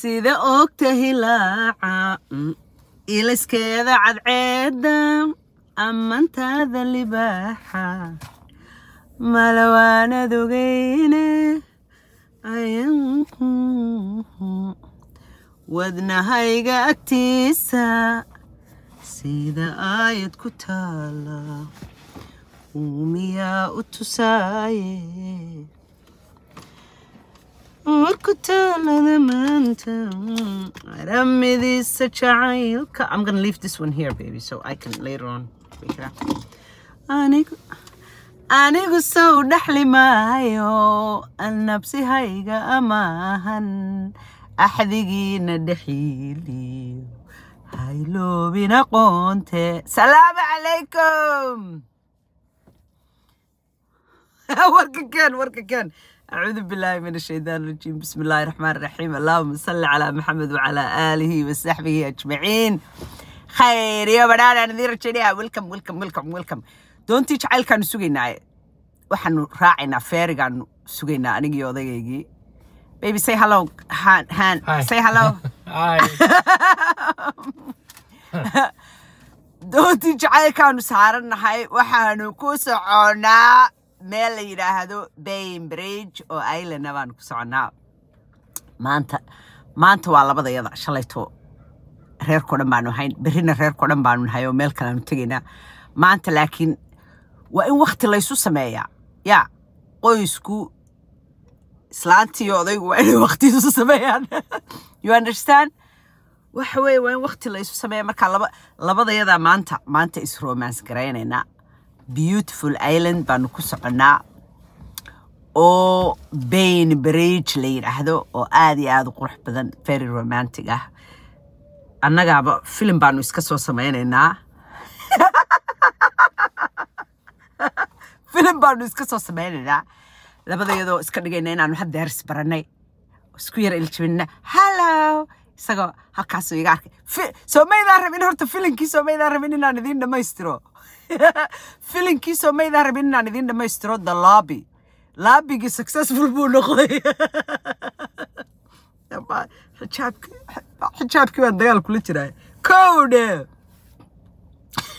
sida oogta hilaaca mm, iliskeeda cadceeda ammaantaada libaaxa mala waanad ogeyne wadnahayga agtiisa sida aayad ku taala uumiyaa u tusaaye I'm gonna leave this one here, baby, so I can later on figure out. Anigu, anigu soo dhaxli maayo, annabsihayga amaahan, axdigiina dhexiiliyo hayloobin aqoonte. Salaamu calaykum! warka kan, warka kan. أعوذ بالله من الشيطان الرجيم بسم الله الرحمن الرحيم اللهم صل على محمد وعلى آله وصحبه أجمعين خير يا بدانا نذير الشريعة ويلكم ويلكم ويلكم ويلكم doontii jacaylkaanu sugaynaa waxaanu raacaynaa feerigaanu sugaynaa anigii odayaygii baby say hello han han say hello doontii jacaylkaanu saaran nahay waxaanu ku soconaa meel la yidhaahdo bain bainbridge oo ilanda baanu ku soconnaa maanta maanta waa labadayada shalayto reerkao dhan baanu ahayn berina reerkao dhan baanu nahay oo meel kalaanu tegaynaa maanta laakiin waa in wakti laysu sameeyaa yaa qoysku islaantii odaygu waa inay wakti isu sameeyaan you understand waxa weeye waa in wakti laysu sameeya markaa laba labadayadaa maanta maanta is romance garaynaynaa beautiful island baanu ku soconnaa oo bain barage la yidhaahdo oo aada iyo aada u qurux badan very romantic ah annagaaba filim baanu iska soo samaynaynaa filim baanu iska soo samaynaynaa labadayadoo iska dhigayna inaanu hadda heris barannay isku yar iljibinna hallo isagoo halkaasuu iga arkay soomaydaa rabin horta filimkii soomaydaa rabin inaan idiin dhammaystiro filinkiisoo maydaan rabin inaan idiin dhammaystiro the lobby laabigii successful buu noqday xijaabkii baan dagaal kula jiraay kowdhe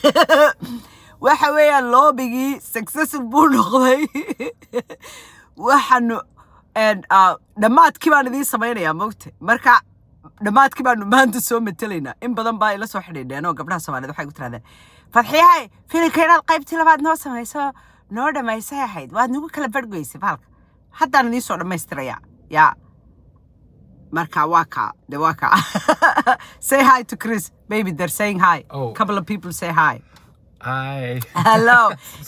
waxa weeyaan loobigii successful buu noqday waxaanu uh, dhammaadkii baan idiin samaynayaa mogta marka dhammaadkii baanu maanta soo matelaynaa in badan baa ila soo xidhiidheenoo gabdhaha soomaaliyed waxay ku tirahdeen farxiyahay filinka inaad qaybtii labaad noo samayso noo dhamaysay ahayd waad nagu kala barhgoysay baalka haddaan idiin soo dhammaystiraya yaa marka waa kaa de waa kaa say hi to chris baby they're saying hi oh. couple of people say hi hello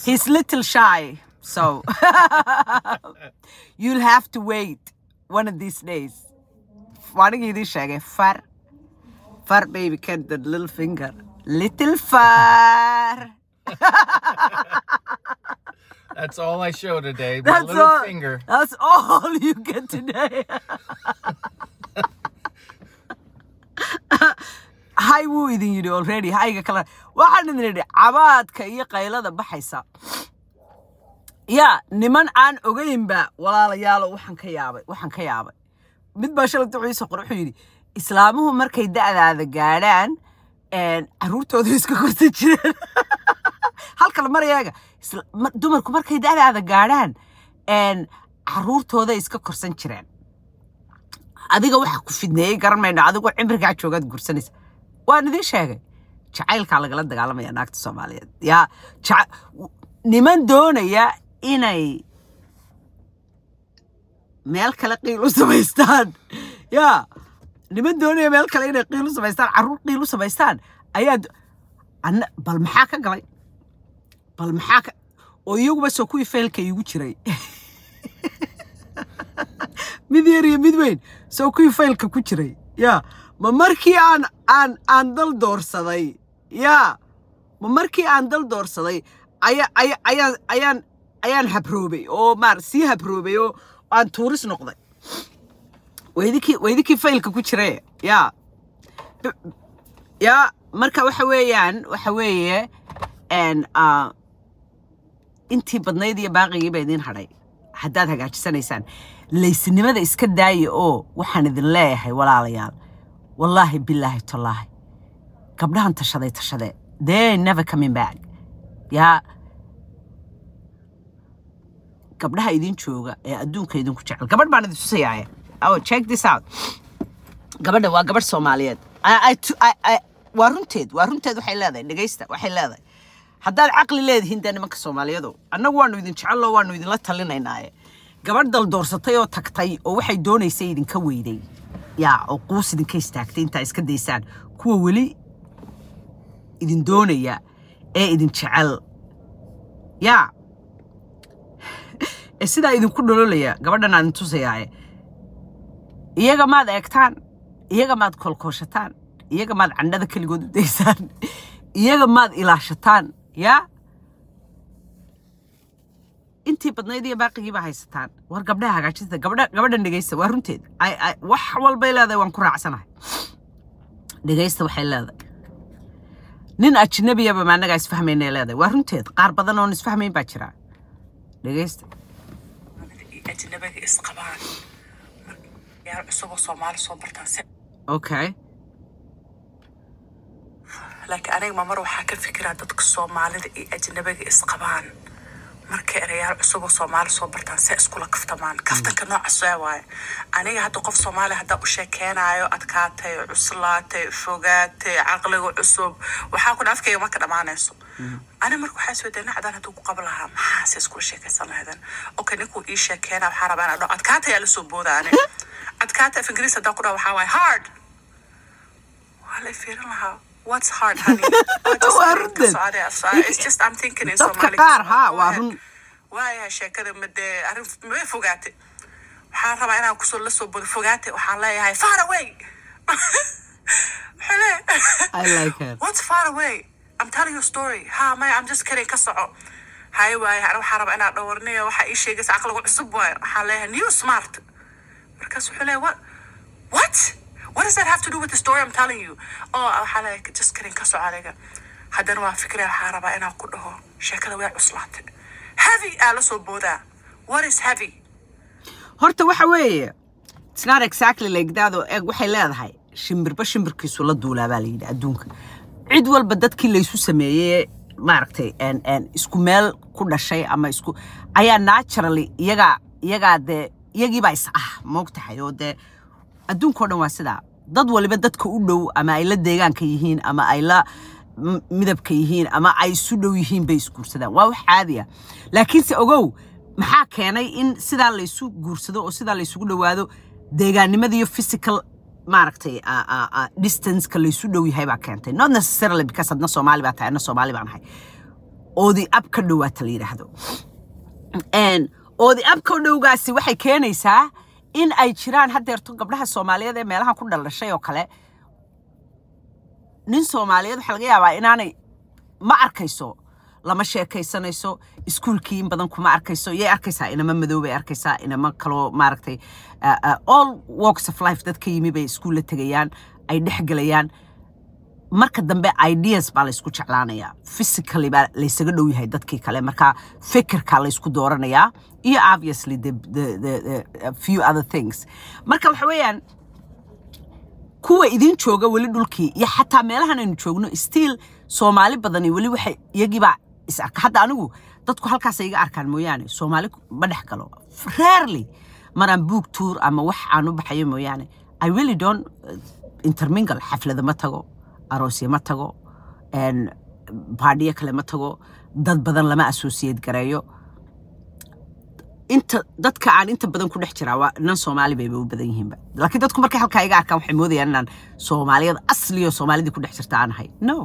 he's little shy so you'll have to wait one of these days waanigi idin sheegay far far baby can the little finger Little far. That's all I show today. My that's little all, finger. That's all you get today. haywuu idin yidhi already hayga kale waxaan idin yidhi cabaadka iyo qaylada baxaysa yaa niman aan ogaynba walaalayaalo waxaan ka yaabay waxaan ka yaabay mid baa shalay duciisa qor wuxuu yidhi islaamuhu markay da'daada gaadhaan caruurtooda iska korsan jireen halkala marayaaga dumarku markay da'daada gaadhaan caruurtooda iska korsan jireen adiga waxa ku fidneeyey garan mayno adigu cimrigaa joogaad guursanaysa waan idiin sheegay jacaylkaa lagala dagaalamaya naagta soomaaliyeed yaa niman doonaya inay meel kale qiil u samaystaan yaa niman doonaya meel kale inay qiil u samaystaan carruur u samaystaan ayaa bal maxaa ka galay bal maxaa ka oo iyaguba soo kuwii feelka iigu jiray mid yar iyo mid weyn soo kuwii feelka ku jiray yaa ma markii aan aan aan dal doorsaday yaa ma markii aan dal doorsaday aya ayaa ayaan ayaan ayaan habroobay oo maar sii habroobay oo aan tuuris noqday wadikweydinkii faylka ku jira ya ya marka waxa weeyaan waxa weeye intii badnayd iyo baaqigii baa idiin hadhay haddaad hagaajisanaysaan laysinimada iska daaya oo waxaan idin leeyahay walaalayaal wallaahi bilaahi tallaahi gabdhahan tashaday tashade they never coming back yaa gabdhaha idin jooga ee adduunka idinku jecel gabadh baan idin tusayaaye oh check this out gabadha waa gabadh soomaaliyeed waa runteed waa runteed waxay leedahay dhegaysta waxay leedahay haddaad caqli leedihiin dee nimanka soomaaliyeedu annagu waanu idin jecelloo waanu idinla talinaynaaye gabadh dal doorsatay oo tagtay oo waxay doonaysay idinka weyday yaa oo quus idinka istaagtay intaa iska daysaan kuwa weli idin doonaya ee idin jecel yaa sidaa idinku dhololaya gabadhan tusayaaye eh iyaga maad eegtaan iyaga maad kolkooshataan iyaga maad candhada keligood u daysaan iyaga maad ilaashataan yaa intii badnayd iyo baaqigiiba haysataan war gabdhaha hagaajisata gabadhan dhegaysta waa runteeda wax walbay leedahay waan ku raacsanahay dhegaysta waxay leedahay nin ajinabiyaba maanaga isfahmaynay leedahay waa runteeda qaar badan oon isfahmayn baa jiraa dhegaysta dhalinyaro cusuboo soomaali soo bartaan okay laakiin aniga mamar waxaa ka fikiraa dadka soomaalida iyo ajnabiga isqabaan markay erayaal cusuboo soomaali soo bartaan se iskula kaftamaan kaftanka noocasee waaye aniga hadda qof soomaaliya haddaa u sheekeenaayo adkaatay cuslaatay fogaatay caqliga cusub waxaa ku dhaafkayga marka dhammaanayso ani marka waxaa soo dee nacdaan hadduu ku qaba lahaa maxaase iskula sheekaysan lahaydeen okay ninkuu ii sheekeenaa waxaa rabaa inaa dho adkaatayaa la soo booda aniga adkaata af ingiriis haddaan ku dhaha waxaa waaye hard waa la fiirin lahaa waaya sheekada madee arrin ma fogaate waxaan rabaa inaan kusoo la bodo fogaate waxaan leeyahay far away what's far away i'm telling you story ha maya i'm just kidding ka soco haye waaya waxaan rabaa inaan dhawarniyo waxaa ii sheegaysa caqligu cusub waayo waxaan leeyahay new smart markaas wuxuu leeyahy what what what does that have to do with the story I'm telling you oo waxaa leeyahay jaskarin ka soco adiga haddana waa fikriya waxaa rabaa inaan ku dhaho sheekada way cuslaatay heavy aa la soo boodaa what is heavy horta waxa weeye it's not exactly like that oo eeg waxay leedahay shimbirba shimbirkiisu la duulaa baa la yidhi adduunka cid walba dadkii laysu sameeyey maaragtay isku meel ku dhashay ama isku ayaa naturally iyagaa iyagaa dee iyagiibaa is ah moogtahay oo dee adduunkao dhan waa sidaa dad waliba dadka u dhow ama ay la deegaanka yihiin ama ay la midabka yihiin ama ay isu dhow yihiin bay isguursadaan waa wax caadiya laakiinse ogow maxaa keenay in sidaa laysu guursado oo sidaa laysugu dhowaado deegaannimadiiyo physical maaragtay distanceka laysu dhow yahay baa keentay not necessarily because adna soomaali baa tahay adna soomaali baan ahay oo the ka dhowaata la yidhaahdo oodi abkow dhowgaasi waxay keenaysaa in ay jiraan hadeerto gabdhaha soomaaliyeed ee meelaha ku dhalashay oo kale nin soomaaliyeed waxaa laga yaabaa inaanay ma arkayso lama sheekaysanayso iskuulkii in badan kuma arkayso yay arkaysaa inama madoobay arkaysaa inama kaloo maaragtay uh, uh, all walks of life dadka yimi bay iskuul la tegayaan ay dhex gelayaan marka dambe ideas baa laysku jeclaanayaa physically baa laysaga dhow yahay dadkii kale marka fikirka laysku dooranayaa iyo obviously the, the, the, the few other things marka waxa weeyaan kuwa idin jooga weli dhulkii iyo xataa meelahan aynu joogno stiil soomaali badani weli waxay iyagiibaa is hadda anigu dadku halkaasay iga arkaan mooyaane soomaali ma dhex galo rarely maraan buug tuur ama wax aan baxayo mooyaane i really don't uh, intermingle xaflada tago aroosya ma tago baadhiyo kale ma tago dad badan lama associate gareeyo inta dadka aan inta badan ku dhex jiraa waa inan soomaali bayba u badan yihiinba laakiin dadku markay halkaa iga arkaan waxay moodayaan inaan soomaaliyad asliyo soomaalidii ku dhex jirta aan ahay no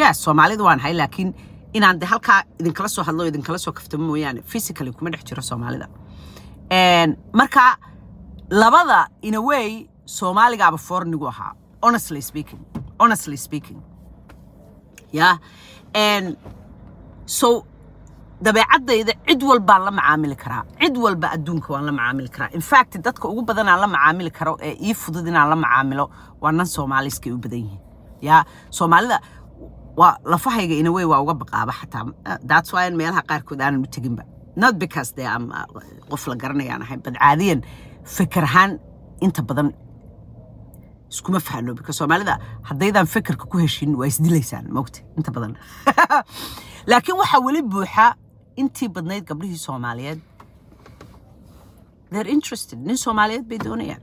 ya soomaalida waan ahay laakiin inaan de halkaa idinkala soo hadlo idinkala soo kaftamo mooyaane physically kuma dhex jiro soomaalida marka labada in a way soomaaligaaba foornigu ahaa honestly speaking honestly speaking yeah and so dabeecadayda cid walbaan la macaamili karaa cid walba adduunka waan la macaamili karaa infact dadka ugu badanaan la macaamili karo ee ii fudud inaan la macaamilo waa nan soomaaliiskay u badan yihiin yaa soomaalida waa lafahayga ina wey waa uga baqaaba xataa eh, that's why meelaha qaarkood aanan u teginba not because they am uh, qof la garanayaan ahay bad caadiyan fikir ahaan inta badan iskuma fahanoobi soomaalida haddaydaan fekerka ku heshin waa isdilaysaan mogta inta badan laakiin waxaa weli buuxa intii badnayd gabdhihii soomaaliyeed they're interested nin soomaaliyeed bay doonayaan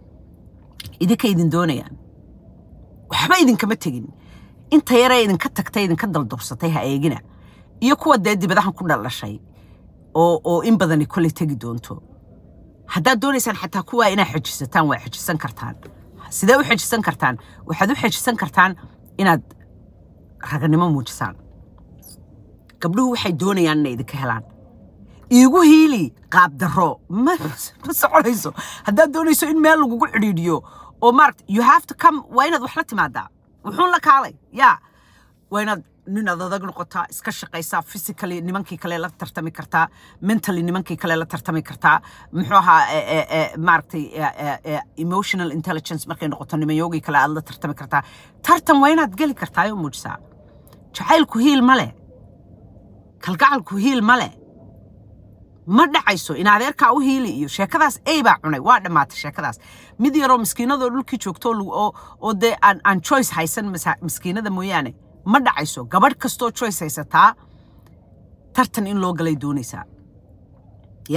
idinka idin doonayaan waxba idinkama tegin inta yaree idinka tagtay idinka daldursatay ha eegina iyo kuwa dee dibadahan ku dhaldhashay oo oo in badani kolay tegi doonto haddaad doonaysaan xataa kuwaa inaa xajisataan waa xajisan kartaan sidee u xejisan kartaan waxaad u xejisan kartaan inaad raganimo muujisaan gabdhuhu waxay doonayaan inay idinka helaan iigu hiili qaabdaro ma soconayso haddaad doonayso in meel lagugu xidhiidhiyo oo maarata you have to come waa inaad wax la timaadaa wuxuun la kaalay yaa waa inaad nin ad adag noqotaa iska shaqaysaa physically nimankii kale la tartami kartaa mentally nimankii kale la tartami kartaa muxuu ahaa e, e, e, maaragtay emotional intelligence markay noqoto nimanyoogii kale aad la tartami kartaa tartan waa inaad geli kartaayo muujisaa jacaylku hiil ma leh kalgacalku hiil ma leh ma dhacayso in adeerkaa u hiili iyo sheekadaas ey baa cunay waa dhammaatay sheekadaas mid yaroo miskiinadoo dhulkii joogto oo dee aan choice haysan miskiinada mooyaane ma dhacayso gabadh kastoo choice haysataa tartan in loo galay doonaysaa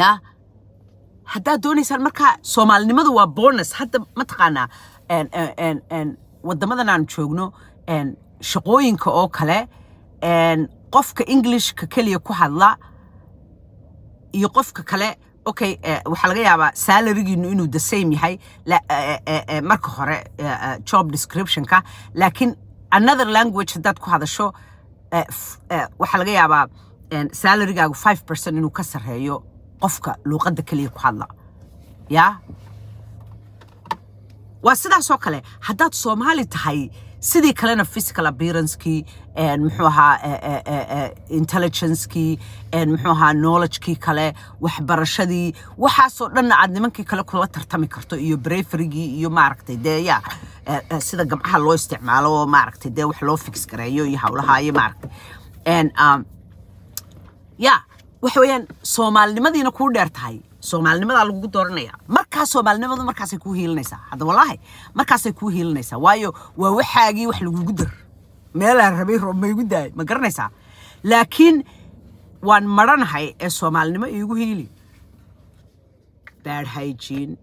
yaa haddaad doonaysaan markaa soomaalinimadu waa bonus hadda mataqaanaa waddamadan aan joogno shaqooyinka oo kale qofka englishka keliya ku hadla iyo qofka kale okay e, waxaa laga yaabaa salarigiinu inuu the same yahay e, e, marka hore job descriptionka laakiin another language haddaad ku hadasho eh, eh, waxaa laga yaabaa eh, salarigaagu five percent inuu ka sarreeyo qofka luuqadda keliya ku hadla ya waa sidaasoo kale haddaad soomaali tahay sidii kalena physical appearancekii muxuu ahaa eh, eh, eh, intelligencekii muxuu ahaa knowledgekii kale waxbarashadii waxaasoo dhanna aad nimankii kale kula tartami karto iyo breferigii iyo maaragtay dee yaa sida gabcaha loo isticmaalo oo maaragtay dee wax loo fix gareeyo iyo howlaha iyo maaragtay um, ya waxa weeyaan soomaalinimadiina kuu dheer tahay soomaalinimadaa lagugu dooranaya markaa soomaalinimadu markaasay kuu hiilinaysaa hadda wallaahi markaasay kuu hiilinaysaa waayo waa waxaagii wax lagugu dar meelaa rabay roob maygu daay ma garanaysaa laakiin waan maranahay ee soomaalinimo iigu hiili baad hygiin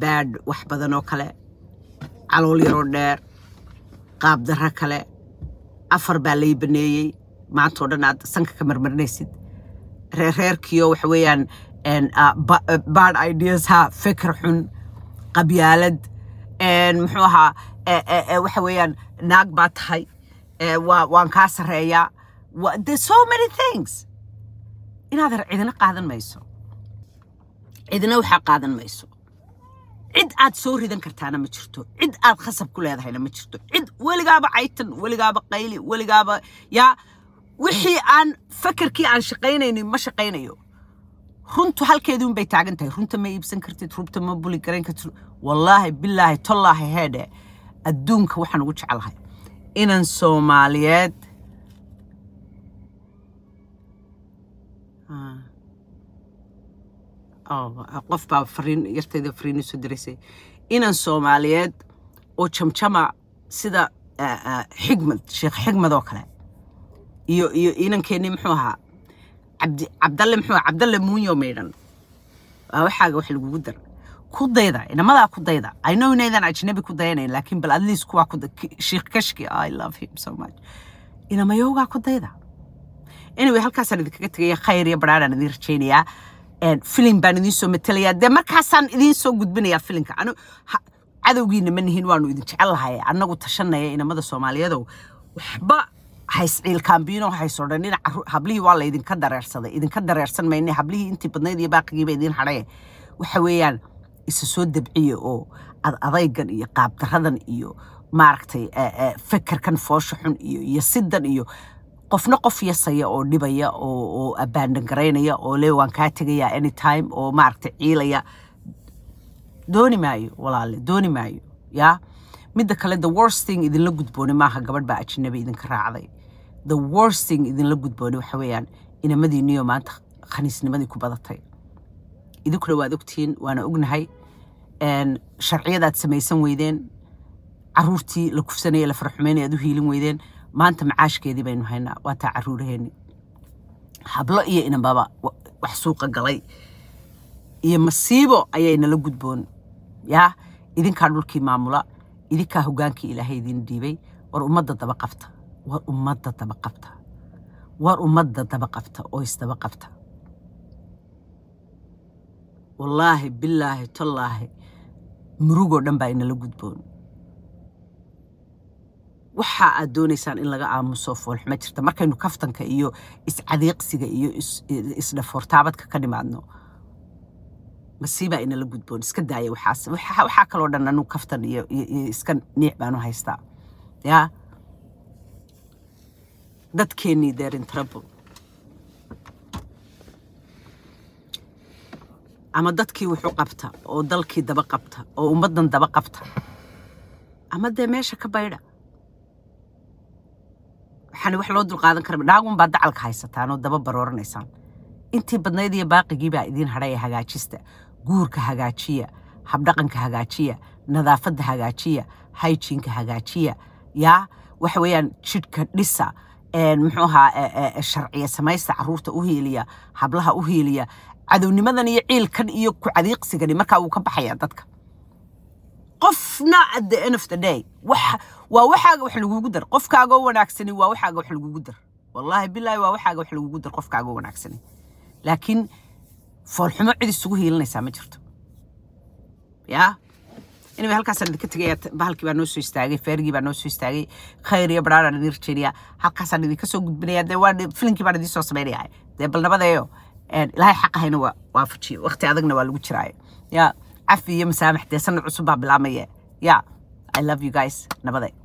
baad wax badan oo kale calool yaroo dheer qaab darro kale afar baa lay baneeyey maantao dhan aad sanka ka marmarinaysid reerreerkiioo waxa weeyaan Uh, uh, bad ideasha fikir xun qabyaalad muxuu ahaa e, e, e, waxa weeyaan naag baa tahay waan kaa sareeyaa the so many things inaad her cidina qaadan mayso cidina waxaa qaadan mayso cid aad soo ridan kartaana ma jirto cid aad khasab ku leedahayna ma jirto cid weligaaba caytan weligaaba qayli weligaaba yaa wixii aan fakarkii aan shaqaynaynin ma shaqaynayo runtu halkeedun bay taagan tahay runta ma iibsan kartid rubta ma buli garan kartid wallaahi bilaahi tollaahi heedhe adduunka waxaan ugu jecelahay inan soomaaliyeed ah. oh, qof baa fariin yarteeda fariin soo diraysay inan soomaaliyeed oo jamjama sida eh, eh, xigmad sheekh xigmad oo kale iyo iyo inankeeni muxuu ahaa cabdi cabdalle muxuu cabdalle ah, muunyo maydhan waa waxaaga wax lagugu dar ku dayda inamadaa ku dayda i know inaydan ajnabi ku dayanayn laakiin bal at least kuwaa kashki i love him so much inamayowgaa ku dayda anyway halkaasaan idinkaga tegaya khayr iyo baraaraan idin rajaynayaa filim baan idiin soo matelayaa dee markaasaan idiin soo gudbinayaa filinka anu cadowgiina ma nihin waanu idin jecel lahay annagu tashanaya inamada soomaaliyadow waxba haisdhiil kambino waxay sodhan dhinac ah, hablihii isa soo dabciye oo adaygan iyo qaabdaradan iyo maaragtay e, e, fekerkan foosha xun iyo iyo sidan iyo qofna qof yasaya oo dhibaya oo abbaandan garaynaya oo le waan kaa tegaya anytime oo maaragtay ciilaya dooni maayo walaale dooni maayo yaa midda kale the worst thing idinla gudbooni maaha gabadh baa ajinabi idinka raacday the worst thing idinla gudboona waxa weeyaan inamadiiniyo maanta khaniisnimadii ku badatay idinkuna waad ogtihiin waana ognahay sharciyadaad samaysan weydeen caruurtii la kufsanaya la farxumeynaya aad u hiilin weydeen maanta macaashkeedii baynu haynaa waataa taa caruuraheeni hablo iyo inambaba wax suuqa galay iyo masiibo ayaynala gudboon yaa idinkaa dhulkii maamula idinkaa hogaankii ilaahay idin dhiibay war ummadda daba qabta war ummadda qabta war ummadda daba qabta oo isdaba qabta wallaahi bilaahi tallaahi murugoo dhan baa inala gudboon waxa aad doonaysaan in laga aamuso foolxuma jirta markaynu kaftanka iyo iscadiiqsiga iyo isdhafoortaabadka ka dhimaadno masiibaa inala gudboon iska daaya waxaas waxaa kaloo dhan anuu kaftan iyo iska niic baanu haystaa yaa dadkeennii they're in trouble ama dadkii wuxu qabta oo dalkii daba qabta oo ummaddan daba qabta ama dee meesha ka baydha waxaan wax loo dulqaadan kara dhaagunbaa dacalka haysataan oo daba barooranaysaan intii badnayd iyo baaqigii baa idiin hadhay hagaajista guurka hagaajiya habdhaqanka hagaajiya nadaafadda hagaajiya hayjiinka hagaajiya yaa waxa weeyaan jidhka dhisa muxuu ahaa sharciya samaysta caruurta u hiiliya hablaha u hiiliya cadownimadan iyo ciilkan iyo ku cadiiqsigani markaa uu ka baxaya dadka qofna at the end of the day waa waxaaga wax lagugu dar qofkaagoo wanaagsani waa waxaaga wax lagugu dar wallaahi bilaahi waa waxaaga wax lagugu dar qofkaagoo wanaagsani laakiin foolxumo cid isugu hiilinaysaa ma jirto yaa anyway halkaasaan idinka tegaya bahalkii baa noo soo istaagay faarigii baa noo soo istaagay khayriya baraara nirjeriya halkaasaan idinka soo gudbinaya dee waa filimkii baan idiin soo samaynaya dee balnabadeeyo ilaahay xaq ahayna waa waafajiyo waqti adagna waa lagu jiraayo ya cafi iyo masaamax dee sanad cusub baa bilaamaya ya i love you guys nabadee